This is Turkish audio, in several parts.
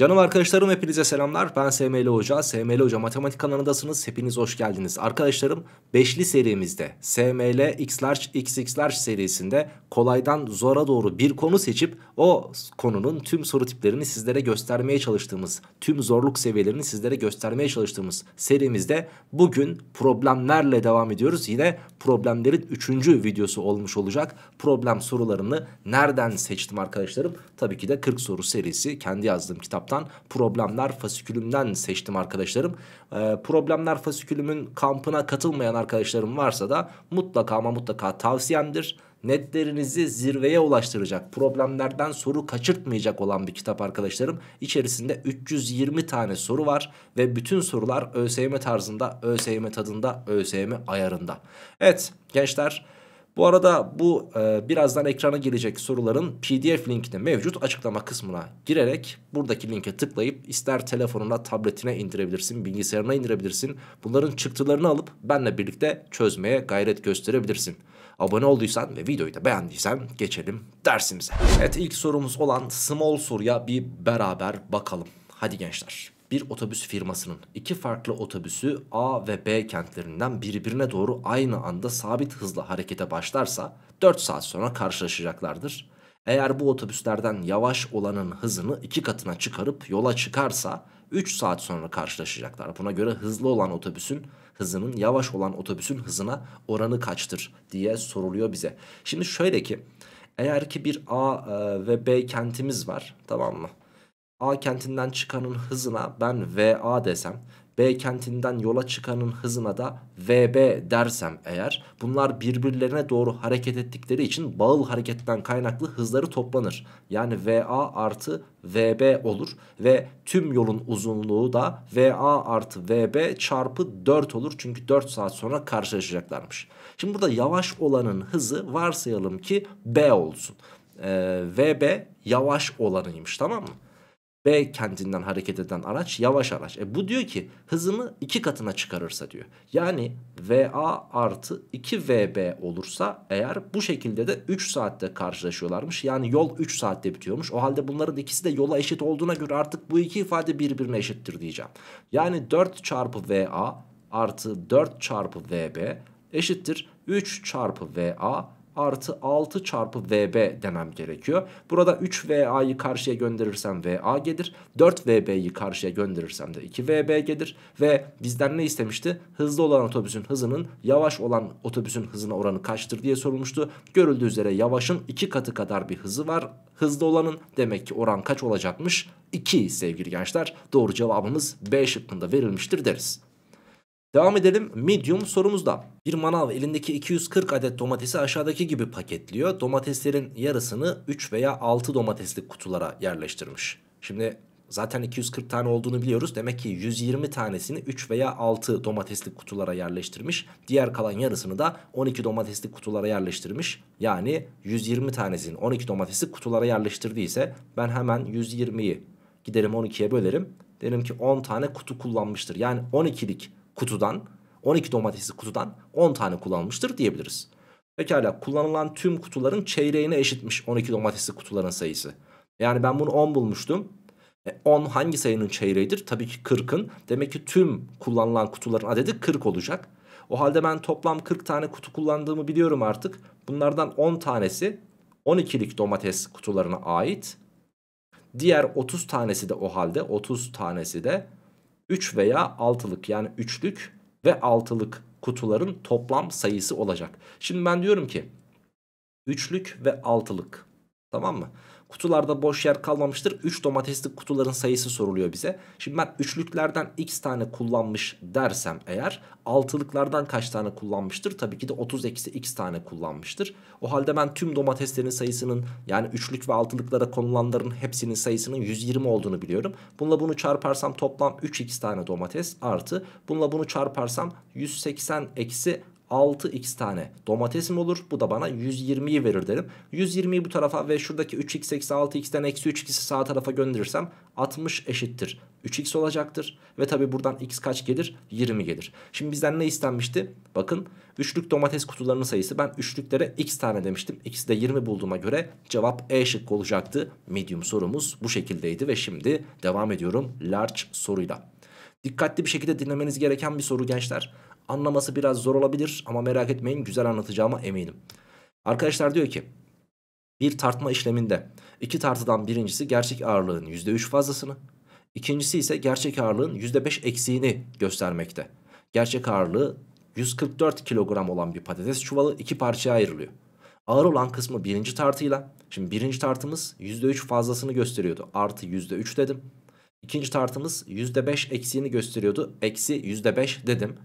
Canım arkadaşlarım hepinize selamlar. Ben SML Hoca. SML Hoca matematik kanalındasınız. Hepiniz hoş geldiniz. Arkadaşlarım beşli serimizde SML X large XX large serisinde kolaydan zora doğru bir konu seçip o konunun tüm soru tiplerini sizlere göstermeye çalıştığımız, tüm zorluk seviyelerini sizlere göstermeye çalıştığımız serimizde bugün problemlerle devam ediyoruz. Yine problemlerin üçüncü videosu olmuş olacak. Problem sorularını nereden seçtim arkadaşlarım? Tabii ki de 40 soru serisi kendi yazdığım kitap kitaptan Problemler fasikülümden seçtim arkadaşlarım. E, Problemler fasikülümün kampına katılmayan arkadaşlarım varsa da mutlaka ama mutlaka tavsiyemdir netlerinizi zirveye ulaştıracak, problemlerden soru kaçırtmayacak olan bir kitap arkadaşlarım. İçerisinde 320 tane soru var ve bütün sorular ÖSYM tarzında, ÖSYM tadında, ÖSYM ayarında. Evet gençler... Bu arada bu e, birazdan ekrana gelecek soruların pdf linkini mevcut açıklama kısmına girerek buradaki linke tıklayıp ister telefonuna tabletine indirebilirsin bilgisayarına indirebilirsin. Bunların çıktılarını alıp benle birlikte çözmeye gayret gösterebilirsin. Abone olduysan ve videoyu da beğendiysen geçelim dersimize. Evet ilk sorumuz olan Small Soru'ya bir beraber bakalım. Hadi gençler bir otobüs firmasının iki farklı otobüsü A ve B kentlerinden birbirine doğru aynı anda sabit hızla harekete başlarsa 4 saat sonra karşılaşacaklardır. Eğer bu otobüslerden yavaş olanın hızını iki katına çıkarıp yola çıkarsa 3 saat sonra karşılaşacaklar. Buna göre hızlı olan otobüsün hızının yavaş olan otobüsün hızına oranı kaçtır diye soruluyor bize. Şimdi şöyle ki eğer ki bir A e, ve B kentimiz var tamam mı? A kentinden çıkanın hızına ben VA desem B kentinden yola çıkanın hızına da VB dersem eğer bunlar birbirlerine doğru hareket ettikleri için bağıl hareketten kaynaklı hızları toplanır. Yani VA artı VB olur ve tüm yolun uzunluğu da VA artı VB çarpı 4 olur. Çünkü 4 saat sonra karşılaşacaklarmış. Şimdi burada yavaş olanın hızı varsayalım ki B olsun. Ee, VB yavaş olanıymış tamam mı? B kendinden hareket eden araç yavaş araç. E bu diyor ki hızımı iki katına çıkarırsa diyor. Yani VA artı 2VB olursa eğer bu şekilde de 3 saatte karşılaşıyorlarmış. Yani yol 3 saatte bitiyormuş. O halde bunların ikisi de yola eşit olduğuna göre artık bu iki ifade birbirine eşittir diyeceğim. Yani 4 çarpı VA artı 4 çarpı VB eşittir 3 çarpı VA artı 6 çarpı VB demem gerekiyor. Burada 3 VA'yı karşıya gönderirsem VA gelir. 4 VB'yi karşıya gönderirsem de 2 VB gelir. Ve bizden ne istemişti? Hızlı olan otobüsün hızının yavaş olan otobüsün hızına oranı kaçtır diye sorulmuştu. Görüldüğü üzere yavaşın 2 katı kadar bir hızı var. Hızlı olanın demek ki oran kaç olacakmış? 2 sevgili gençler. Doğru cevabımız B şıkkında verilmiştir deriz. Devam edelim medium sorumuzda. Bir manav elindeki 240 adet domatesi aşağıdaki gibi paketliyor. Domateslerin yarısını 3 veya 6 domateslik kutulara yerleştirmiş. Şimdi zaten 240 tane olduğunu biliyoruz. Demek ki 120 tanesini 3 veya 6 domateslik kutulara yerleştirmiş. Diğer kalan yarısını da 12 domateslik kutulara yerleştirmiş. Yani 120 tanesini 12 domateslik kutulara yerleştirdiyse ben hemen 120'yi giderim 12'ye bölerim. Derim ki 10 tane kutu kullanmıştır. Yani 12'lik kutudan 12 domatesli kutudan 10 tane kullanılmıştır diyebiliriz. Pekala kullanılan tüm kutuların çeyreğine eşitmiş 12 domatesli kutuların sayısı. Yani ben bunu 10 bulmuştum. E, 10 hangi sayının çeyreğidir? Tabii ki 40'ın. Demek ki tüm kullanılan kutuların adedi 40 olacak. O halde ben toplam 40 tane kutu kullandığımı biliyorum artık. Bunlardan 10 tanesi 12'lik domates kutularına ait. Diğer 30 tanesi de o halde 30 tanesi de 3 veya 6'lık yani 3'lük ve 6'lık kutuların toplam sayısı olacak. Şimdi ben diyorum ki 3'lük ve 6'lık tamam mı? Kutularda boş yer kalmamıştır. 3 domateslik kutuların sayısı soruluyor bize. Şimdi ben üçlüklerden x tane kullanmış dersem eğer altılıklardan kaç tane kullanmıştır? Tabii ki de 30 eksi x tane kullanmıştır. O halde ben tüm domateslerin sayısının yani üçlük ve altılıklara konulanların hepsinin sayısının 120 olduğunu biliyorum. Bununla bunu çarparsam toplam 3x tane domates artı bununla bunu çarparsam 180 eksi 6x tane domatesim olur. Bu da bana 120'yi verir derim. 120'yi bu tarafa ve şuradaki 3x eksi 6x'ten eksi 3x'i sağ tarafa gönderirsem 60 eşittir. 3x olacaktır. Ve tabi buradan x kaç gelir? 20 gelir. Şimdi bizden ne istenmişti? Bakın üçlük domates kutularının sayısı. Ben üçlüklere x tane demiştim. X'i de 20 bulduğuma göre cevap E şıkkı olacaktı. Medium sorumuz bu şekildeydi ve şimdi devam ediyorum large soruyla. Dikkatli bir şekilde dinlemeniz gereken bir soru gençler. Anlaması biraz zor olabilir ama merak etmeyin güzel anlatacağıma eminim. Arkadaşlar diyor ki bir tartma işleminde iki tartıdan birincisi gerçek ağırlığın %3 fazlasını, ikincisi ise gerçek ağırlığın %5 eksiğini göstermekte. Gerçek ağırlığı 144 kilogram olan bir patates çuvalı iki parçaya ayrılıyor. Ağır olan kısmı birinci tartıyla. Şimdi birinci tartımız %3 fazlasını gösteriyordu. Artı %3 dedim. İkinci tartımız %5 eksiğini gösteriyordu. Eksi %5 dedim.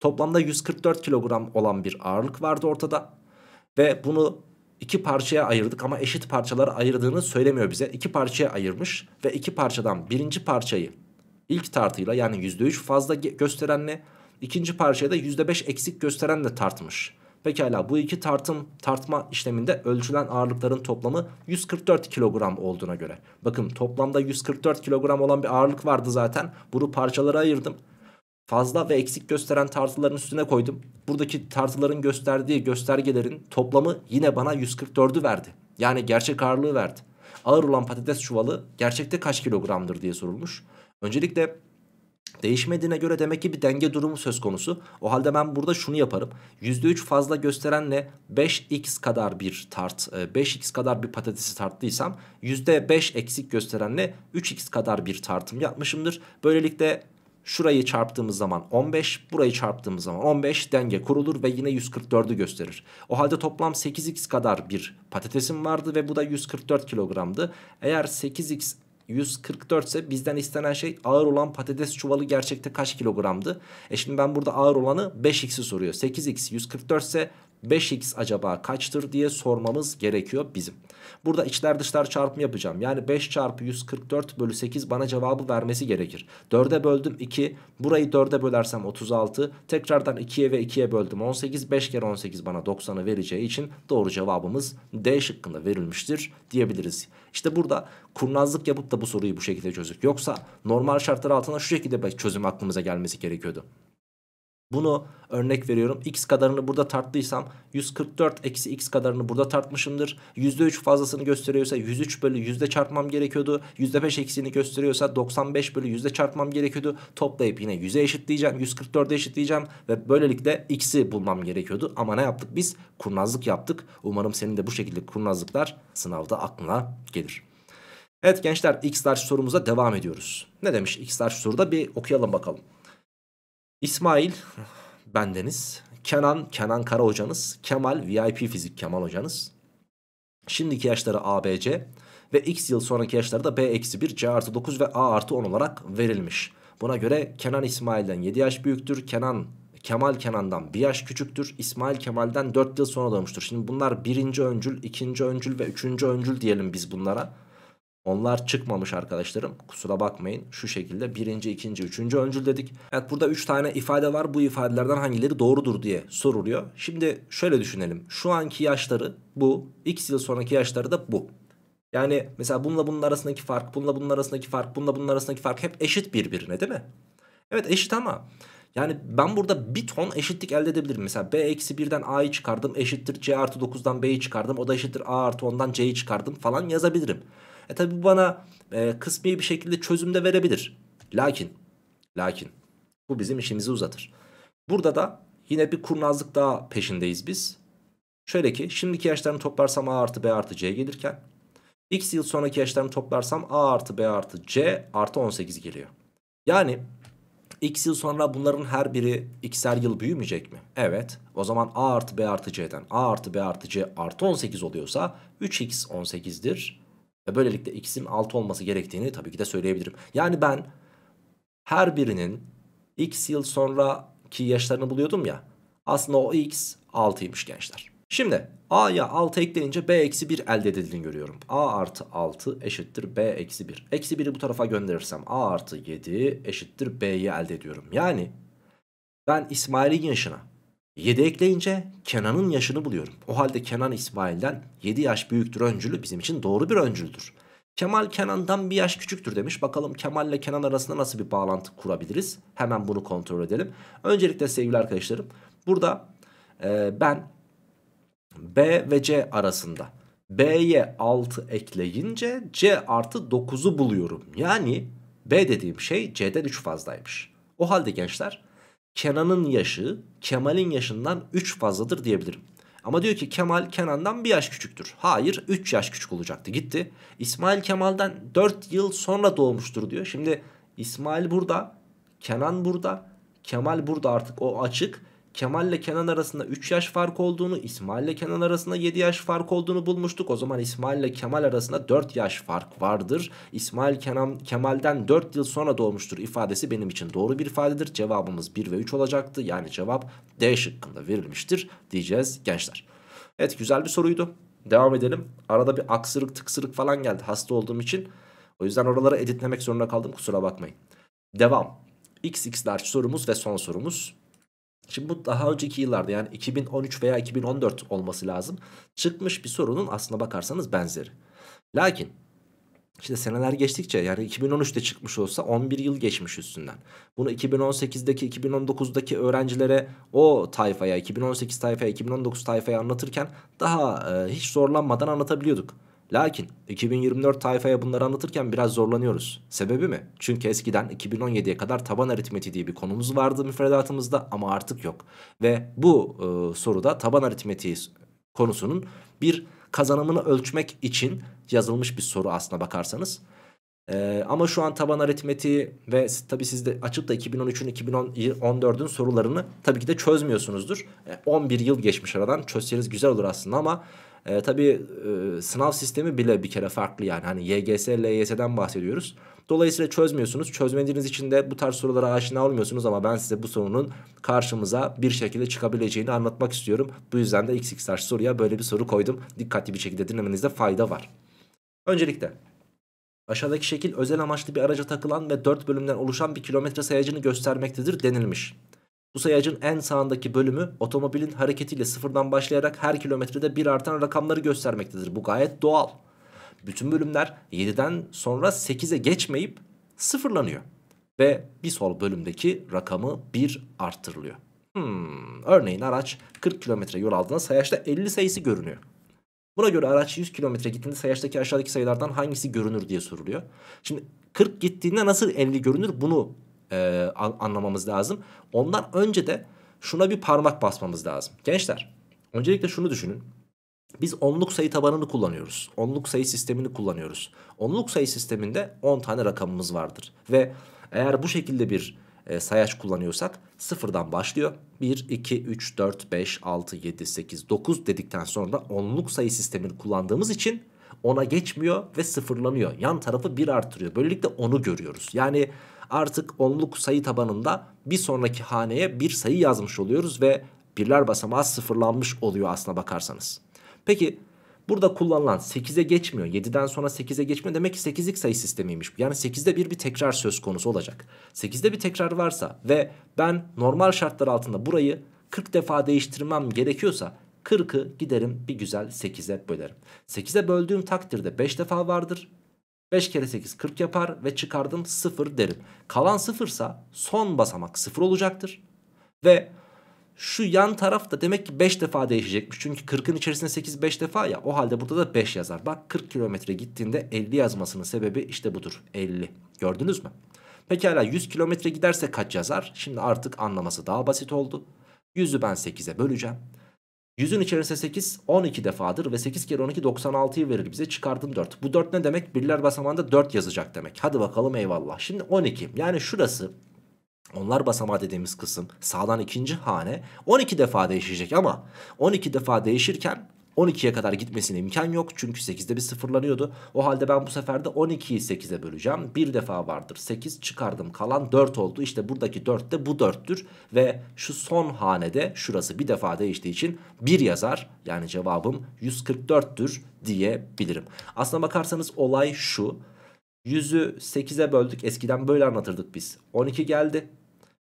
Toplamda 144 kilogram olan bir ağırlık vardı ortada. Ve bunu iki parçaya ayırdık ama eşit parçalara ayırdığını söylemiyor bize. İki parçaya ayırmış ve iki parçadan birinci parçayı ilk tartıyla yani %3 fazla gösterenle ikinci parçayı da %5 eksik gösterenle tartmış. Pekala bu iki tartım tartma işleminde ölçülen ağırlıkların toplamı 144 kilogram olduğuna göre. Bakın toplamda 144 kilogram olan bir ağırlık vardı zaten. Bunu parçalara ayırdım. Fazla ve eksik gösteren tartıların üstüne koydum. Buradaki tartıların gösterdiği göstergelerin toplamı yine bana 144'ü verdi. Yani gerçek ağırlığı verdi. Ağır olan patates çuvalı gerçekte kaç kilogramdır diye sorulmuş. Öncelikle değişmediğine göre demek ki bir denge durumu söz konusu. O halde ben burada şunu yaparım. %3 fazla gösterenle 5x kadar bir tart, 5x e, kadar bir patatesi tarttıysam %5 eksik gösterenle 3x kadar bir tartım yapmışımdır. Böylelikle şurayı çarptığımız zaman 15, burayı çarptığımız zaman 15 denge kurulur ve yine 144'ü gösterir. O halde toplam 8x kadar bir patatesim vardı ve bu da 144 kilogramdı. Eğer 8x 144 ise bizden istenen şey ağır olan patates çuvalı gerçekte kaç kilogramdı? E şimdi ben burada ağır olanı 5x'i soruyor. 8x 144 ise 5x acaba kaçtır diye sormamız gerekiyor bizim. Burada içler dışlar çarpımı yapacağım. Yani 5 çarpı 144 bölü 8 bana cevabı vermesi gerekir. 4'e böldüm 2. Burayı 4'e bölersem 36. Tekrardan 2'ye ve 2'ye böldüm 18. 5 kere 18 bana 90'ı vereceği için doğru cevabımız D şıkkında verilmiştir diyebiliriz. İşte burada kurnazlık yapıp da bu soruyu bu şekilde çözdük. Yoksa normal şartlar altında şu şekilde çözüm aklımıza gelmesi gerekiyordu. Bunu örnek veriyorum x kadarını burada tarttıysam 144 eksi x kadarını burada tartmışımdır. %3 fazlasını gösteriyorsa 103 bölü yüzde çarpmam gerekiyordu. %5 eksiğini gösteriyorsa 95 bölü yüzde çarpmam gerekiyordu. Toplayıp yine 100'e eşitleyeceğim 144'e eşitleyeceğim ve böylelikle x'i bulmam gerekiyordu. Ama ne yaptık biz? Kurnazlık yaptık. Umarım senin de bu şekilde kurnazlıklar sınavda aklına gelir. Evet gençler xler sorumuza devam ediyoruz. Ne demiş xler soruda bir okuyalım bakalım. İsmail bendeniz. Kenan, Kenan Kara hocanız. Kemal, VIP fizik Kemal hocanız. Şimdiki yaşları ABC ve x yıl sonraki yaşları da B-1, C artı 9 ve A artı 10 olarak verilmiş. Buna göre Kenan İsmail'den 7 yaş büyüktür. Kenan Kemal Kenan'dan 1 yaş küçüktür. İsmail Kemal'den 4 yıl sonra doğmuştur. Şimdi bunlar birinci öncül, ikinci öncül ve üçüncü öncül diyelim biz bunlara. Onlar çıkmamış arkadaşlarım. Kusura bakmayın. Şu şekilde birinci, ikinci, üçüncü öncül dedik. Evet burada üç tane ifade var. Bu ifadelerden hangileri doğrudur diye soruluyor. Şimdi şöyle düşünelim. Şu anki yaşları bu. X yıl sonraki yaşları da bu. Yani mesela bununla bunun arasındaki fark, bununla bunun arasındaki fark, bununla bunun arasındaki fark hep eşit birbirine değil mi? Evet eşit ama yani ben burada bir ton eşitlik elde edebilirim. Mesela B eksi birden A'yı çıkardım eşittir C artı 9'dan B'yi çıkardım. O da eşittir A artı 10'dan C'yi çıkardım falan yazabilirim. E tabi bu bana e, kısmi bir şekilde çözüm de verebilir. Lakin, lakin bu bizim işimizi uzatır. Burada da yine bir kurnazlık daha peşindeyiz biz. Şöyle ki şimdiki yaşlarını toplarsam A artı B artı C gelirken X yıl sonraki yaşlarını toplarsam A artı B artı C artı 18 geliyor. Yani X yıl sonra bunların her biri x'er yıl büyümeyecek mi? Evet. O zaman A artı B artı C'den A artı B artı C artı 18 oluyorsa 3x 18'dir. Ve böylelikle x'im 6 olması gerektiğini tabii ki de söyleyebilirim. Yani ben her birinin x yıl sonraki yaşlarını buluyordum ya. Aslında o x 6'ymış gençler. Şimdi a'ya 6 ekleyince b eksi 1 elde edildiğini görüyorum. a artı 6 eşittir b eksi 1. Eksi 1'i bu tarafa gönderirsem a artı 7 eşittir b'yi elde ediyorum. Yani ben İsmail'in yaşına 7 ekleyince Kenan'ın yaşını buluyorum. O halde Kenan İsmail'den 7 yaş büyüktür öncülü bizim için doğru bir öncüldür. Kemal Kenan'dan bir yaş küçüktür demiş. Bakalım Kemal ile Kenan arasında nasıl bir bağlantı kurabiliriz? Hemen bunu kontrol edelim. Öncelikle sevgili arkadaşlarım burada e, ben B ve C arasında B'ye 6 ekleyince C artı 9'u buluyorum. Yani B dediğim şey C'den 3 fazlaymış. O halde gençler Kenan'ın yaşı Kemal'in yaşından 3 fazladır diyebilirim. Ama diyor ki Kemal Kenan'dan bir yaş küçüktür. Hayır 3 yaş küçük olacaktı gitti. İsmail Kemal'den 4 yıl sonra doğmuştur diyor. Şimdi İsmail burada, Kenan burada, Kemal burada artık o açık. Kemal ile Kenan arasında 3 yaş fark olduğunu, İsmail ile Kenan arasında 7 yaş fark olduğunu bulmuştuk. O zaman İsmail ile Kemal arasında 4 yaş fark vardır. İsmail Kenan, Kemal'den 4 yıl sonra doğmuştur ifadesi benim için doğru bir ifadedir. Cevabımız 1 ve 3 olacaktı. Yani cevap D şıkkında verilmiştir diyeceğiz gençler. Evet güzel bir soruydu. Devam edelim. Arada bir aksırık tıksırık falan geldi hasta olduğum için. O yüzden oraları editlemek zorunda kaldım kusura bakmayın. Devam. XX large sorumuz ve son sorumuz. Şimdi bu daha önceki yıllarda yani 2013 veya 2014 olması lazım. Çıkmış bir sorunun aslına bakarsanız benzeri. Lakin işte seneler geçtikçe yani 2013'te çıkmış olsa 11 yıl geçmiş üstünden. Bunu 2018'deki 2019'daki öğrencilere o tayfaya 2018 tayfaya 2019 tayfaya anlatırken daha e, hiç zorlanmadan anlatabiliyorduk. Lakin 2024 tayfaya bunları anlatırken biraz zorlanıyoruz. Sebebi mi? Çünkü eskiden 2017'ye kadar taban aritmetiği diye bir konumuz vardı müfredatımızda ama artık yok. Ve bu e, soruda taban aritmetiği konusunun bir kazanımını ölçmek için yazılmış bir soru aslına bakarsanız. Ee, ama şu an taban aritmeti ve tabi siz de açıp da 2013'ün 2014'ün sorularını tabii ki de çözmüyorsunuzdur. 11 e, yıl geçmiş aradan çözseniz güzel olur aslında ama e, tabii e, sınav sistemi bile bir kere farklı yani. Hani YGS, LYS'den bahsediyoruz. Dolayısıyla çözmüyorsunuz. Çözmediğiniz için de bu tarz sorulara aşina olmuyorsunuz ama ben size bu sorunun karşımıza bir şekilde çıkabileceğini anlatmak istiyorum. Bu yüzden de XX soruya böyle bir soru koydum. Dikkatli bir şekilde dinlemenizde fayda var. Öncelikle aşağıdaki şekil özel amaçlı bir araca takılan ve 4 bölümden oluşan bir kilometre sayacını göstermektedir denilmiş. Bu sayacın en sağındaki bölümü otomobilin hareketiyle sıfırdan başlayarak her kilometrede bir artan rakamları göstermektedir. Bu gayet doğal. Bütün bölümler 7'den sonra 8'e geçmeyip sıfırlanıyor. Ve bir sol bölümdeki rakamı 1 arttırılıyor. Hmm, örneğin araç 40 kilometre yol aldığında sayaçta 50 sayısı görünüyor. Buna göre araç 100 kilometre gittiğinde sayaçtaki aşağıdaki sayılardan hangisi görünür diye soruluyor. Şimdi 40 gittiğinde nasıl 50 görünür bunu e, anlamamız lazım. Ondan önce de şuna bir parmak basmamız lazım. Gençler öncelikle şunu düşünün. Biz onluk sayı tabanını kullanıyoruz. Onluk sayı sistemini kullanıyoruz. Onluk sayı sisteminde 10 tane rakamımız vardır. Ve eğer bu şekilde bir e, sayaç kullanıyorsak sıfırdan başlıyor. 1, 2, 3, 4, 5, 6, 7, 8, 9 dedikten sonra onluk sayı sistemini kullandığımız için ona geçmiyor ve sıfırlanıyor. Yan tarafı 1 artırıyor. Böylelikle onu görüyoruz. Yani artık onluk sayı tabanında bir sonraki haneye bir sayı yazmış oluyoruz ve birler basamağı sıfırlanmış oluyor aslına bakarsanız. Peki burada kullanılan 8'e geçmiyor 7'den sonra 8'e geçmiyor demek ki 8'lik sayı sistemiymiş. Yani 8'de bir bir tekrar söz konusu olacak. 8'de bir tekrar varsa ve ben normal şartlar altında burayı 40 defa değiştirmem gerekiyorsa 40'ı giderim bir güzel 8'e bölerim. 8'e böldüğüm takdirde 5 defa vardır. 5 kere 8 40 yapar ve çıkardım 0 derim. Kalan 0 ise son basamak 0 olacaktır. Ve şu yan taraf da demek ki 5 defa değişecekmiş. Çünkü 40'ın içerisinde 8 5 defa ya o halde burada da 5 yazar. Bak 40 kilometre gittiğinde 50 yazmasının sebebi işte budur 50. Gördünüz mü? Pekala 100 kilometre giderse kaç yazar? Şimdi artık anlaması daha basit oldu. 100'ü ben 8'e böleceğim. 100'ün içerisinde 8 12 defadır ve 8 kere 12 96'yı verir bize çıkardım 4. Bu 4 ne demek? Birler basamağında 4 yazacak demek. Hadi bakalım eyvallah. Şimdi 12 yani şurası onlar basamağı dediğimiz kısım sağdan ikinci hane 12 defa değişecek ama 12 defa değişirken 12'ye kadar gitmesine imkan yok. Çünkü 8'de bir sıfırlanıyordu. O halde ben bu sefer de 12'yi 8'e böleceğim. Bir defa vardır 8 çıkardım kalan 4 oldu. İşte buradaki 4 de bu 4'tür. Ve şu son hanede şurası bir defa değiştiği için 1 yazar. Yani cevabım 144'tür diyebilirim. Aslına bakarsanız olay şu. 100'ü 8'e böldük. Eskiden böyle anlatırdık biz. 12 geldi.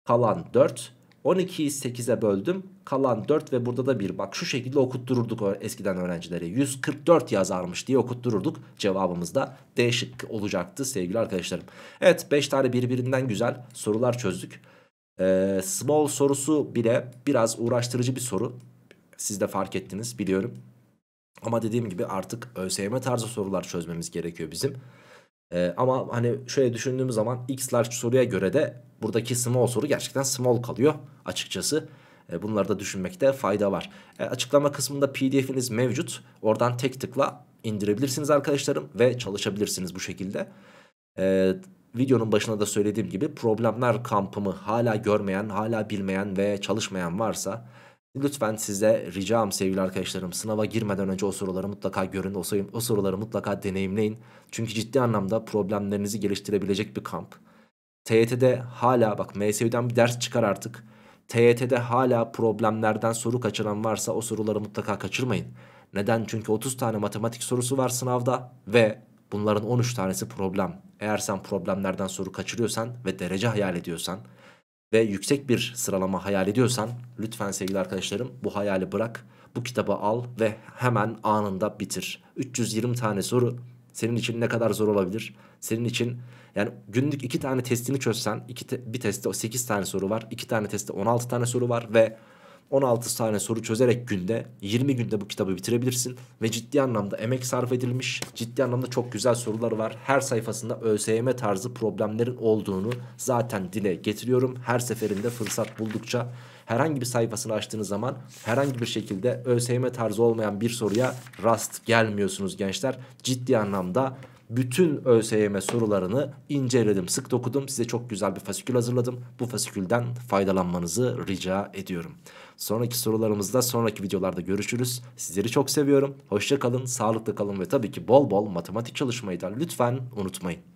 Kalan 4. 12'yi 8'e böldüm. Kalan 4 ve burada da 1. Bak şu şekilde okuttururduk eskiden öğrencilere. 144 yazarmış diye okuttururduk. Cevabımız da D şıkkı olacaktı sevgili arkadaşlarım. Evet 5 tane birbirinden güzel sorular çözdük. Ee, small sorusu bile biraz uğraştırıcı bir soru. Siz de fark ettiniz biliyorum. Ama dediğim gibi artık ÖSYM tarzı sorular çözmemiz gerekiyor bizim. E, ama hani şöyle düşündüğümüz zaman x large soruya göre de buradaki small soru gerçekten small kalıyor açıkçası. E, bunları da düşünmekte fayda var. E, açıklama kısmında pdf'iniz mevcut. Oradan tek tıkla indirebilirsiniz arkadaşlarım ve çalışabilirsiniz bu şekilde. E, videonun başında da söylediğim gibi problemler kampımı hala görmeyen, hala bilmeyen ve çalışmayan varsa... Lütfen size ricam sevgili arkadaşlarım sınava girmeden önce o soruları mutlaka görün. O, o soruları mutlaka deneyimleyin. Çünkü ciddi anlamda problemlerinizi geliştirebilecek bir kamp. TYT'de hala bak MSU'dan bir ders çıkar artık. TYT'de hala problemlerden soru kaçıran varsa o soruları mutlaka kaçırmayın. Neden? Çünkü 30 tane matematik sorusu var sınavda ve bunların 13 tanesi problem. Eğer sen problemlerden soru kaçırıyorsan ve derece hayal ediyorsan ve yüksek bir sıralama hayal ediyorsan lütfen sevgili arkadaşlarım bu hayali bırak. Bu kitabı al ve hemen anında bitir. 320 tane soru senin için ne kadar zor olabilir? Senin için yani günlük iki tane testini çözsen iki te, bir testte 8 tane soru var. iki tane testte 16 tane soru var ve 16 tane soru çözerek günde 20 günde bu kitabı bitirebilirsin. Ve ciddi anlamda emek sarf edilmiş. Ciddi anlamda çok güzel soruları var. Her sayfasında ÖSYM tarzı problemlerin olduğunu zaten dile getiriyorum. Her seferinde fırsat buldukça herhangi bir sayfasını açtığınız zaman herhangi bir şekilde ÖSYM tarzı olmayan bir soruya rast gelmiyorsunuz gençler. Ciddi anlamda bütün ÖSYM sorularını inceledim, sık dokudum. Size çok güzel bir fasikül hazırladım. Bu fasikülden faydalanmanızı rica ediyorum. Sonraki sorularımızda sonraki videolarda görüşürüz. Sizleri çok seviyorum. Hoşça kalın, sağlıklı kalın ve tabii ki bol bol matematik çalışmayı da lütfen unutmayın.